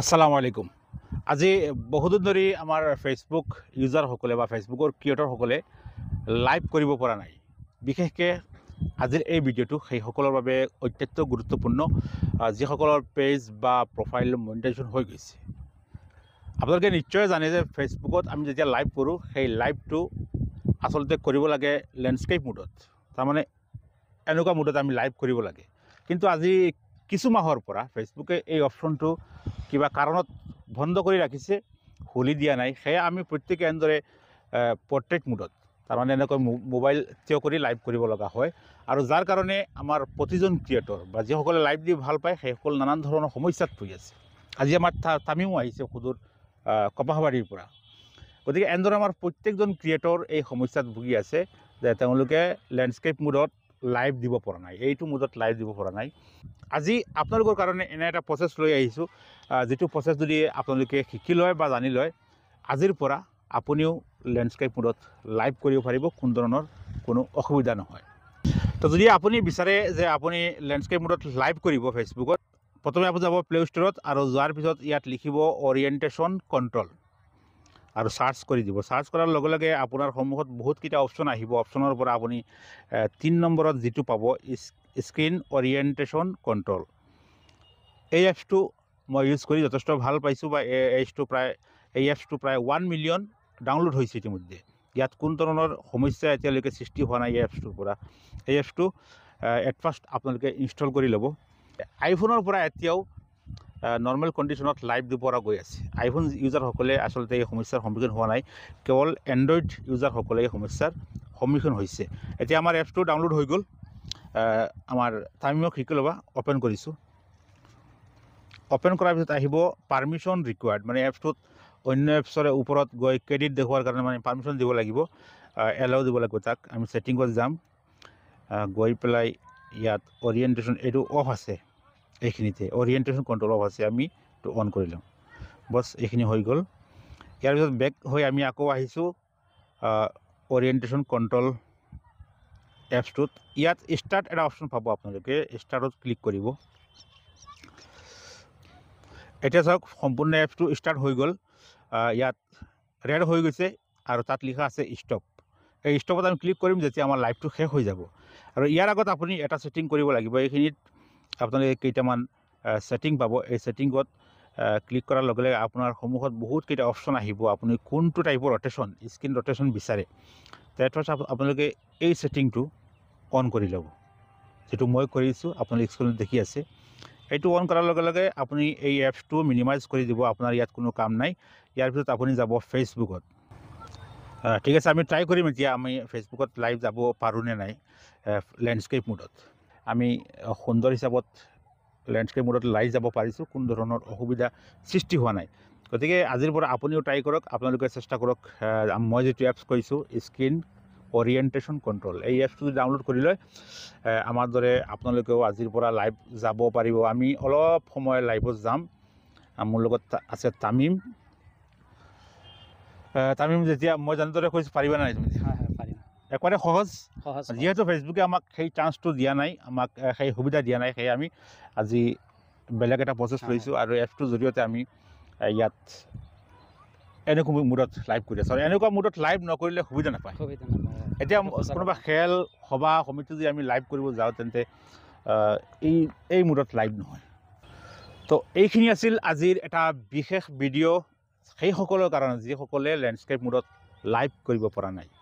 আছালাম আলাইকুম আজি বহুদিন ধৰি আমাৰ ফেচবুক ইউজাৰসকলে বা ফেচবুকৰ ক্ৰিয়েটৰসকলে লাইভ কৰিব পৰা নাই বিশেষকৈ আজিৰ এই ভিডিঅ'টো সেইসকলৰ বাবে অত্যন্ত গুৰুত্বপূৰ্ণ যিসকলৰ পেজ বা প্ৰফাইল মনিটাইজেশ্যন হৈ গৈছে আপোনালোকে নিশ্চয় জানে যে ফেচবুকত আমি যেতিয়া লাইভ কৰোঁ সেই লাইভটো আচলতে কৰিব লাগে লেণ্ডস্কেপ মুডত তাৰমানে এনেকুৱা মুডত আমি লাইভ কৰিব লাগে কিন্তু আজি কিছুমাহৰ পৰা ফেচবুকে এই অপশ্যনটো কিবা কাৰণত বন্ধ কৰি ৰাখিছে খুলি দিয়া নাই সেয়া আমি প্ৰত্যেকে এনেদৰে পৰ্ট্ৰেট মুডত তাৰমানে এনেকৈ মোবাইল থিয় কৰি লাইভ কৰিব লগা হয় আৰু যাৰ কাৰণে আমাৰ প্ৰতিজন ক্ৰিয়েটৰ বা যিসকলে লাইভ দি ভাল পায় সেইসকল নানান ধৰণৰ সমস্যাত পৰি আছে আজি আমাৰ থা তামিমো আহিছে সুদূৰ কপাহবাৰীৰ পৰা গতিকে এনেদৰে আমাৰ প্ৰত্যেকজন ক্ৰিয়েটৰ এই সমস্যাত ভুগি আছে যে তেওঁলোকে লেণ্ডস্কেপ মুডত লাইভ দিব পৰা নাই এইটো মুডত লাইভ দিব পৰা নাই আজি আপোনালোকৰ কাৰণে এনে এটা প্ৰচেছ লৈ আহিছোঁ যিটো প্ৰচেছ যদি আপোনালোকে শিকি লয় বা জানি লয় আজিৰ পৰা আপুনিও লেণ্ডস্কেপ মুডত লাইভ কৰিব পাৰিব কোনো ধৰণৰ কোনো অসুবিধা নহয় তো যদি আপুনি বিচাৰে যে আপুনি লেণ্ডস্কেপ মুডত লাইভ কৰিব ফেচবুকত প্ৰথমে আপুনি যাব প্লে' ষ্ট'ৰত আৰু যোৱাৰ পিছত ইয়াত লিখিব অৰিয়েণ্টেশ্যন কণ্ট্ৰল আৰু সার্চ কৰি দিব সার্চ কৰাৰ লগে লগে আপোনাৰ সন্মুখত বহুতকেইটা অপশ্যন আহিব অপশ্যনৰ পৰা আপুনি তিনি নম্বৰত যিটো পাব স্ক্ৰীণ অৰিয়েণ্টেশ্যন কণ্ট্ৰল এই এপছটো মই ইউজ কৰি যথেষ্ট ভাল পাইছোঁ বা এই এপছটো প্ৰায় এই এপছটো প্ৰায় ওৱান মিলিয়ন ডাউনলোড হৈছে ইতিমধ্যে ইয়াত কোনো ধৰণৰ সমস্যা এতিয়ালৈকে সৃষ্টি হোৱা নাই এই এপছটোৰ পৰা এই এপছটো এট ফার্স্ট আপোনালোকে ইনষ্টল কৰি ল'ব আইফোনৰ পৰা এতিয়াও নৰ্মেল কণ্ডিশ্যনত লাইভ দিবপৰা গৈ আছে আইফোন ইউজাৰসকলে আচলতে এই সমস্যাৰ সন্মুখীন হোৱা নাই কেৱল এণ্ড্ৰইড ইউজাৰসকলে এই সমস্যাৰ সন্মুখীন হৈছে এতিয়া আমাৰ এপছটো ডাউনলোড হৈ গ'ল আমাৰ টাইমক শিকি ল'বা অ'পেন কৰিছোঁ অ'পেন কৰাৰ পিছত আহিব পাৰ্মিশ্যন ৰিকুৱাৰ্ড মানে এপছটোত অন্য এপছৰে ওপৰত গৈ ক্ৰেডিট দেখুওৱাৰ কাৰণে মানে পাৰ্মিশ্যন দিব লাগিব এলাও দিব লাগিব তাক আমি ছেটিংত যাম গৈ পেলাই ইয়াত অৰিয়েণ্টেশ্যন এইটো অফ আছে এইখিনিতে অৰিয়েণ্টেশ্যন কণ্ট্ৰল অফ আছে আমি এইটো অন কৰি লওঁ বছ এইখিনি হৈ গ'ল ইয়াৰ পিছত বেক হৈ আমি আকৌ আহিছোঁ অৰিয়েণ্টেশ্যন কণ্ট্ৰল এপছটোত ইয়াত ষ্টাৰ্ট এটা অপশ্যন পাব আপোনালোকে ষ্টাৰ্টত ক্লিক কৰিব এতিয়া চাওক সম্পূৰ্ণ এপছটো ষ্টাৰ্ট হৈ গ'ল ইয়াত ৰেড হৈ গৈছে আৰু তাত লিখা আছে ষ্টপ এই ষ্টপত আমি ক্লিক কৰিম যেতিয়া আমাৰ লাইফটো শেষ হৈ যাব আৰু ইয়াৰ আগত আপুনি এটা ছেটিং কৰিব লাগিব এইখিনিত আপোনালোকে কেইটামান ছেটিং পাব এই ছেটিংত ক্লিক কৰাৰ লগে লগে আপোনাৰ সন্মুখত বহুতকেইটা অপশ্যন আহিব আপুনি কোনটো টাইপৰ ৰটেশ্যন স্ক্ৰীন ৰটেশ্যন বিচাৰে তেতিয়া আপোনালোকে এই ছেটিংটো অন কৰি ল'ব যিটো মই কৰিছোঁ আপোনালোকে স্ক্ৰীণত দেখি আছে এইটো অন কৰাৰ লগে লগে আপুনি এই এপছটো মিনিমাইজ কৰি দিব আপোনাৰ ইয়াত কোনো কাম নাই ইয়াৰ পিছত আপুনি যাব ফেচবুকত ঠিক আছে আমি ট্ৰাই কৰিম এতিয়া আমি ফেচবুকত লাইভ যাব পাৰোঁ নে নাই লেণ্ডস্কেপ মুডত আমি সুন্দৰ হিচাপত লেণ্ডস্কেপ মোডত লাই যাব পাৰিছোঁ কোনো ধৰণৰ অসুবিধা সৃষ্টি হোৱা নাই গতিকে আজিৰ পৰা আপুনিও ট্ৰাই কৰক আপোনালোকে চেষ্টা কৰক মই যিটো এপছ কৈছোঁ স্ক্ৰীণ অৰিয়েণ্টেশ্যন কণ্ট্ৰল এই এপছটো ডাউনলোড কৰি লৈ আমাৰ দৰে আপোনালোকেও আজিৰ পৰা লাইভ যাব পাৰিব আমি অলপ সময় লাইভত যাম মোৰ লগত আছে তামিম তামিম যেতিয়া মই জানিদৰে কৈছোঁ পাৰিবা নাই তুমি হয় হয় একেবাৰে সহজ সহজ যিহেতু ফেচবুকে আমাক সেই চান্সটো দিয়া নাই আমাক সেই সুবিধা দিয়া নাই সেয়ে আমি আজি বেলেগ এটা প্ৰচেছ লৈছোঁ আৰু এপটোৰ জৰিয়তে আমি ইয়াত এনেকুৱা মুডত লাইভ কৰি আছোঁ আৰু এনেকুৱা মুডত লাইভ নকৰিলে সুবিধা নাপায় এতিয়া কোনোবা খেল সভা সমিতি যদি আমি লাইভ কৰিব যাওঁ তেন্তে এই এই মুডত লাইভ নহয় তো এইখিনি আছিল আজিৰ এটা বিশেষ ভিডিঅ' সেইসকলৰ কাৰণে যিসকলে লেণ্ডস্কেপ মুডত লাইভ কৰিব পৰা নাই